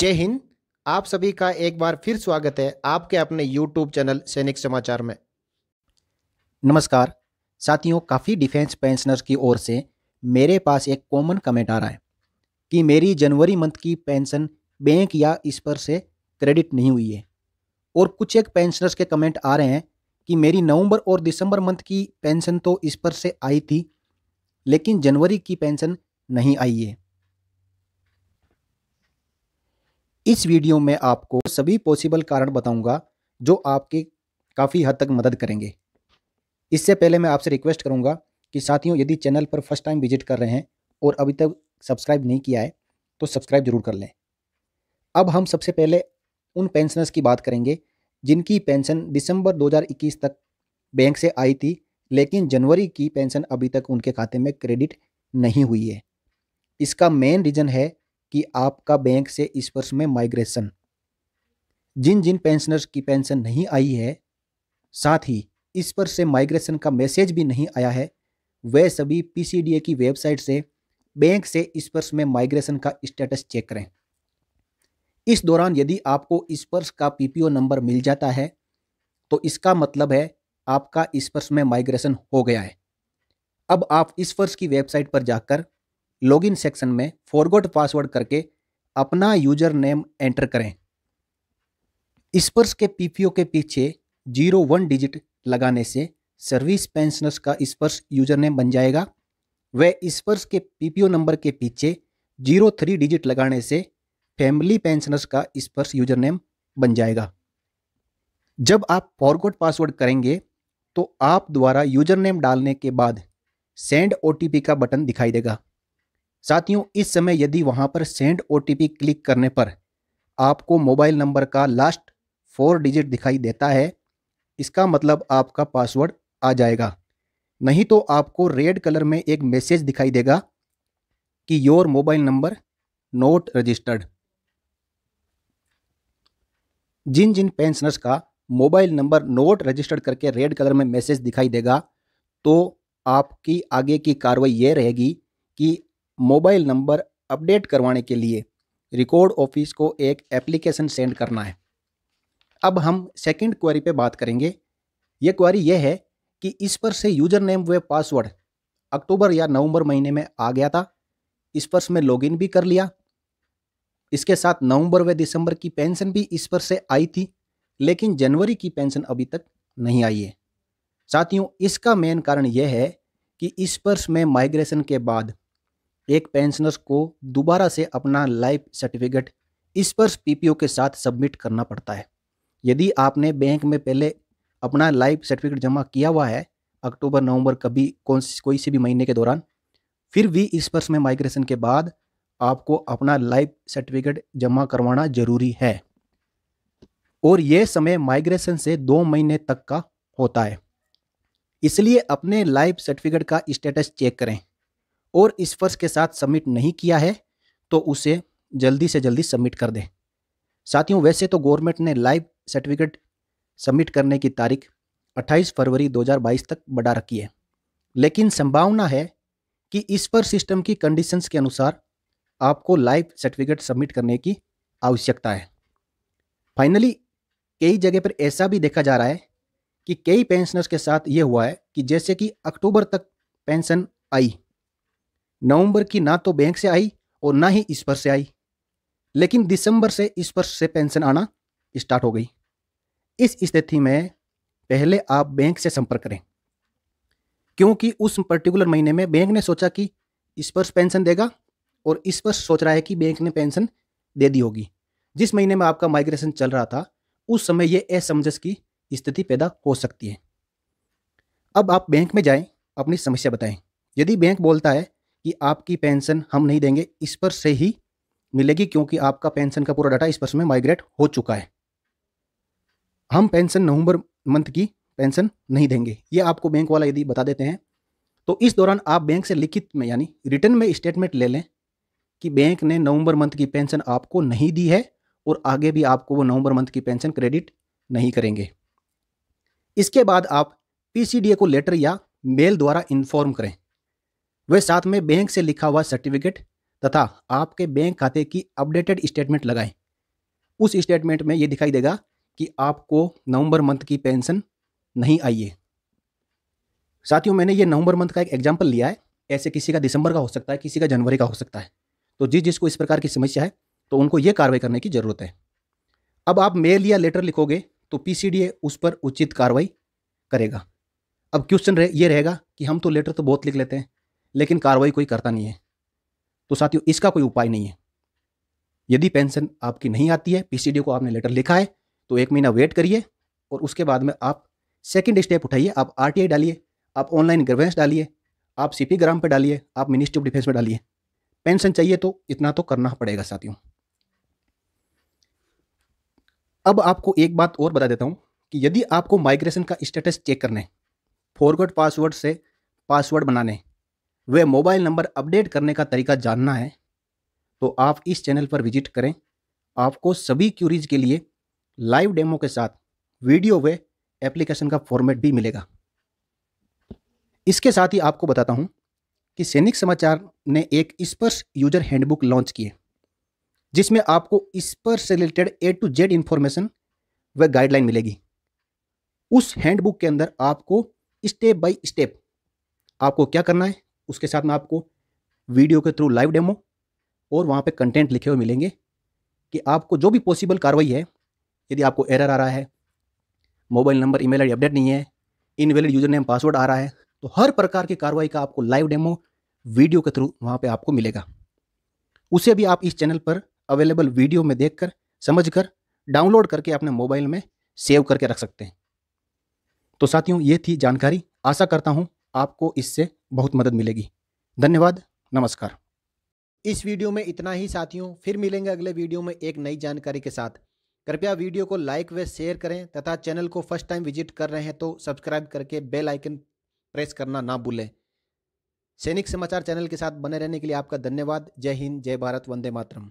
जय हिंद आप सभी का एक बार फिर स्वागत है आपके अपने यूट्यूब चैनल सैनिक समाचार में नमस्कार साथियों काफ़ी डिफेंस पेंशनर्स की ओर से मेरे पास एक कॉमन कमेंट आ रहा है कि मेरी जनवरी मंथ की पेंशन बैंक या इस पर से क्रेडिट नहीं हुई है और कुछ एक पेंशनर्स के कमेंट आ रहे हैं कि मेरी नवंबर और दिसंबर मंथ की पेंशन तो इस पर से आई थी लेकिन जनवरी की पेंशन नहीं आई है इस वीडियो में आपको सभी पॉसिबल कारण बताऊंगा जो आपकी काफ़ी हद तक मदद करेंगे इससे पहले मैं आपसे रिक्वेस्ट करूंगा कि साथियों यदि चैनल पर फर्स्ट टाइम विजिट कर रहे हैं और अभी तक सब्सक्राइब नहीं किया है तो सब्सक्राइब जरूर कर लें अब हम सबसे पहले उन पेंशनर्स की बात करेंगे जिनकी पेंशन दिसंबर 2021 तक बैंक से आई थी लेकिन जनवरी की पेंशन अभी तक उनके खाते में क्रेडिट नहीं हुई है इसका मेन रीज़न है कि आपका बैंक से इस वर्ष में माइग्रेशन जिन जिन पेंशनर्स की पेंशन नहीं आई है साथ ही इस वर्ष से माइग्रेशन का मैसेज भी नहीं आया है वे सभी पीसीडीए की वेबसाइट से बैंक से इस वर्ष में माइग्रेशन का स्टेटस चेक करें इस दौरान यदि आपको इस वर्ष का पीपीओ नंबर मिल जाता है तो इसका मतलब है आपका इस वर्ष में माइग्रेशन हो गया है अब आप इस वर्ष की वेबसाइट पर जाकर लॉगिन सेक्शन में फॉरगोट पासवर्ड करके अपना यूजर नेम एंटर करें स्पर्श के पीपीओ के पीछे जीरो वन डिजिट लगाने से सर्विस पेंशनर्स का स्पर्श यूजर नेम बन जाएगा वह स्पर्श के पीपीओ नंबर के पीछे जीरो थ्री डिजिट लगाने से फैमिली पेंशनर्स का स्पर्श यूजर नेम बन जाएगा जब आप फॉरगोट पासवर्ड करेंगे तो आप द्वारा यूजर नेम डालने के बाद सेंड ओ का बटन दिखाई देगा साथियों इस समय यदि वहां पर सेंड ओ क्लिक करने पर आपको मोबाइल नंबर का लास्ट फोर डिजिट दिखाई देता है इसका मतलब आपका पासवर्ड आ जाएगा नहीं तो आपको रेड कलर में एक मैसेज दिखाई देगा कि your mobile number not registered जिन जिन पेंशनर्स का मोबाइल नंबर नोट रजिस्टर्ड करके रेड कलर में मैसेज दिखाई देगा तो आपकी आगे की कार्रवाई यह रहेगी कि मोबाइल नंबर अपडेट करवाने के लिए रिकॉर्ड ऑफिस को एक एप्लीकेशन सेंड करना है अब हम सेकंड क्वेरी पे बात करेंगे ये क्वेरी यह है कि इस पर से यूजर नेम व पासवर्ड अक्टूबर या नवंबर महीने में आ गया था इस पर मैं लॉगिन भी कर लिया इसके साथ नवंबर व दिसंबर की पेंशन भी इस पर से आई थी लेकिन जनवरी की पेंशन अभी तक नहीं आई है साथियों इसका मेन कारण यह है कि इस पर्स में माइग्रेशन के बाद एक पेंशनर्स को दोबारा से अपना लाइफ सर्टिफिकेट इस पर पीपीओ के साथ सबमिट करना पड़ता है यदि आपने बैंक में पहले अपना लाइफ सर्टिफिकेट जमा किया हुआ है अक्टूबर नवंबर कभी कौन कोई से भी महीने के दौरान फिर भी इस वर्ष में माइग्रेशन के बाद आपको अपना लाइफ सर्टिफिकेट जमा करवाना जरूरी है और यह समय माइग्रेशन से दो महीने तक का होता है इसलिए अपने लाइफ सर्टिफिकेट का स्टेटस चेक करें और इस फर्श के साथ सबमिट नहीं किया है तो उसे जल्दी से जल्दी सबमिट कर दें साथियों वैसे तो गवर्नमेंट ने लाइव सर्टिफिकेट सबमिट करने की तारीख 28 फरवरी 2022 तक बढ़ा रखी है लेकिन संभावना है कि इस पर सिस्टम की कंडीशंस के अनुसार आपको लाइव सर्टिफिकेट सबमिट करने की आवश्यकता है फाइनली कई जगह पर ऐसा भी देखा जा रहा है कि कई पेंशनर्स के साथ ये हुआ है कि जैसे कि अक्टूबर तक पेंशन आई नवंबर की ना तो बैंक से आई और ना ही इस पर से आई लेकिन दिसंबर से इस पर से पेंशन आना स्टार्ट हो गई इस स्थिति में पहले आप बैंक से संपर्क करें क्योंकि उस पर्टिकुलर महीने में बैंक ने सोचा कि इस पर पेंशन देगा और स्पर्श सोच रहा है कि बैंक ने पेंशन दे दी होगी जिस महीने में आपका माइग्रेशन चल रहा था उस समय यह असमंजस की स्थिति पैदा हो सकती है अब आप बैंक में जाएं अपनी समस्या बताएं यदि बैंक बोलता है कि आपकी पेंशन हम नहीं देंगे इस पर से ही मिलेगी क्योंकि आपका पेंशन का पूरा डाटा इस पर्स में माइग्रेट हो चुका है हम पेंशन नवंबर मंथ की पेंशन नहीं देंगे ये आपको बैंक वाला यदि बता देते हैं तो इस दौरान आप बैंक से लिखित में यानी रिटर्न में स्टेटमेंट ले लें कि बैंक ने नवंबर मंथ की पेंशन आपको नहीं दी है और आगे भी आपको वो नवंबर मंथ की पेंशन क्रेडिट नहीं करेंगे इसके बाद आप पीसीडीए को लेटर या मेल द्वारा इन्फॉर्म करें वे साथ में बैंक से लिखा हुआ सर्टिफिकेट तथा आपके बैंक खाते की अपडेटेड स्टेटमेंट लगाएं उस स्टेटमेंट में ये दिखाई देगा कि आपको नवंबर मंथ की पेंशन नहीं आई है साथियों मैंने ये नवंबर मंथ का एक एग्जाम्पल लिया है ऐसे किसी का दिसंबर का हो सकता है किसी का जनवरी का हो सकता है तो जिस जिसको इस प्रकार की समस्या है तो उनको ये कार्रवाई करने की ज़रूरत है अब आप मेल या लेटर लिखोगे तो पी उस पर उचित कार्रवाई करेगा अब क्वेश्चन रहे, ये रहेगा कि हम तो लेटर तो बहुत लिख लेते हैं लेकिन कार्रवाई कोई करता नहीं है तो साथियों इसका कोई उपाय नहीं है यदि पेंशन आपकी नहीं आती है पीसीडी को आपने लेटर लिखा है तो एक महीना वेट करिए और उसके बाद में आप सेकेंड स्टेप उठाइए आप आर डालिए आप ऑनलाइन ग्रेवेंस डालिए आप सी ग्राम पर डालिए आप मिनिस्ट्री ऑफ डिफेंस में डालिए पेंशन चाहिए तो इतना तो करना पड़ेगा साथियों अब आपको एक बात और बता देता हूँ कि यदि आपको माइग्रेशन का स्टेटस चेक करना है फॉरवर्ड पासवर्ड से पासवर्ड बनाने वे मोबाइल नंबर अपडेट करने का तरीका जानना है तो आप इस चैनल पर विजिट करें आपको सभी क्यूरीज के लिए लाइव डेमो के साथ वीडियो वे एप्लीकेशन का फॉर्मेट भी मिलेगा इसके साथ ही आपको बताता हूँ कि सैनिक समाचार ने एक स्पर्श यूजर हैंडबुक लॉन्च की है जिसमें आपको स्पर्श से related A to Z information व गाइडलाइन मिलेगी उस हैंडबुक के अंदर आपको स्टेप बाय स्टेप आपको क्या करना है उसके साथ में आपको वीडियो के थ्रू लाइव डेमो और वहाँ पे कंटेंट लिखे हुए मिलेंगे कि आपको जो भी पॉसिबल कार्रवाई है यदि आपको एरर आ रहा है mobile number email ID update नहीं है इनवैलिड यूजर नेम पासवर्ड आ रहा है तो हर प्रकार की कार्रवाई का आपको लाइव डेमो वीडियो के थ्रू वहाँ पे आपको मिलेगा उसे भी आप इस चैनल पर अवेलेबल वीडियो में देख कर समझ कर डाउनलोड करके अपने मोबाइल में सेव करके रख सकते हैं तो साथियों ये थी जानकारी आशा करता हूँ आपको इससे बहुत मदद मिलेगी धन्यवाद नमस्कार इस वीडियो में इतना ही साथियों फिर मिलेंगे अगले वीडियो में एक नई जानकारी के साथ कृपया वीडियो को लाइक व शेयर करें तथा चैनल को फर्स्ट टाइम विजिट कर रहे हैं तो सब्सक्राइब करके बेल आइकन प्रेस करना ना भूलें सैनिक समाचार चैनल के साथ बने रहने के लिए आपका धन्यवाद जय हिंद जय भारत वंदे मातरम